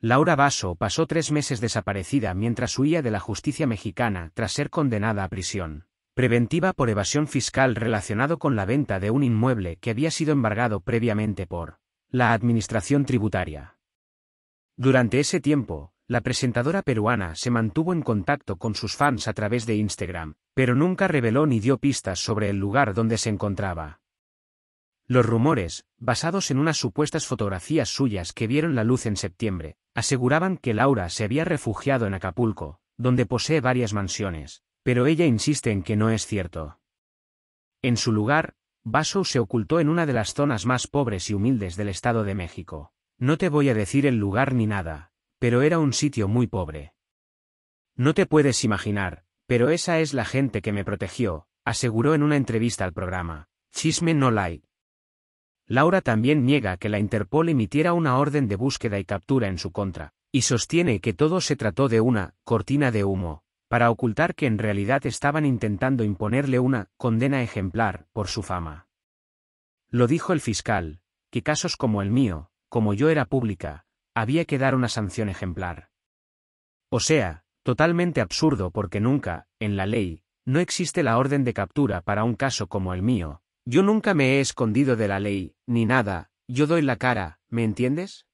Laura Basso pasó tres meses desaparecida mientras huía de la justicia mexicana tras ser condenada a prisión preventiva por evasión fiscal relacionado con la venta de un inmueble que había sido embargado previamente por la Administración Tributaria. Durante ese tiempo, la presentadora peruana se mantuvo en contacto con sus fans a través de Instagram, pero nunca reveló ni dio pistas sobre el lugar donde se encontraba. Los rumores, basados en unas supuestas fotografías suyas que vieron la luz en septiembre, aseguraban que Laura se había refugiado en Acapulco, donde posee varias mansiones, pero ella insiste en que no es cierto. En su lugar, Basso se ocultó en una de las zonas más pobres y humildes del Estado de México. No te voy a decir el lugar ni nada, pero era un sitio muy pobre. No te puedes imaginar, pero esa es la gente que me protegió, aseguró en una entrevista al programa, Chisme No like. Laura también niega que la Interpol emitiera una orden de búsqueda y captura en su contra, y sostiene que todo se trató de una cortina de humo, para ocultar que en realidad estaban intentando imponerle una condena ejemplar por su fama. Lo dijo el fiscal, que casos como el mío, como yo era pública, había que dar una sanción ejemplar. O sea, totalmente absurdo porque nunca, en la ley, no existe la orden de captura para un caso como el mío. Yo nunca me he escondido de la ley, ni nada, yo doy la cara, ¿me entiendes?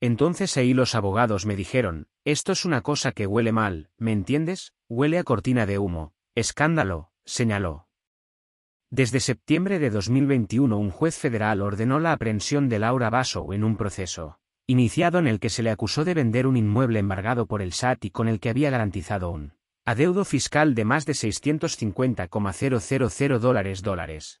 Entonces ahí los abogados me dijeron, esto es una cosa que huele mal, ¿me entiendes? Huele a cortina de humo. Escándalo, señaló. Desde septiembre de 2021 un juez federal ordenó la aprehensión de Laura Basso en un proceso, iniciado en el que se le acusó de vender un inmueble embargado por el SAT y con el que había garantizado un adeudo fiscal de más de 650,000 dólares dólares,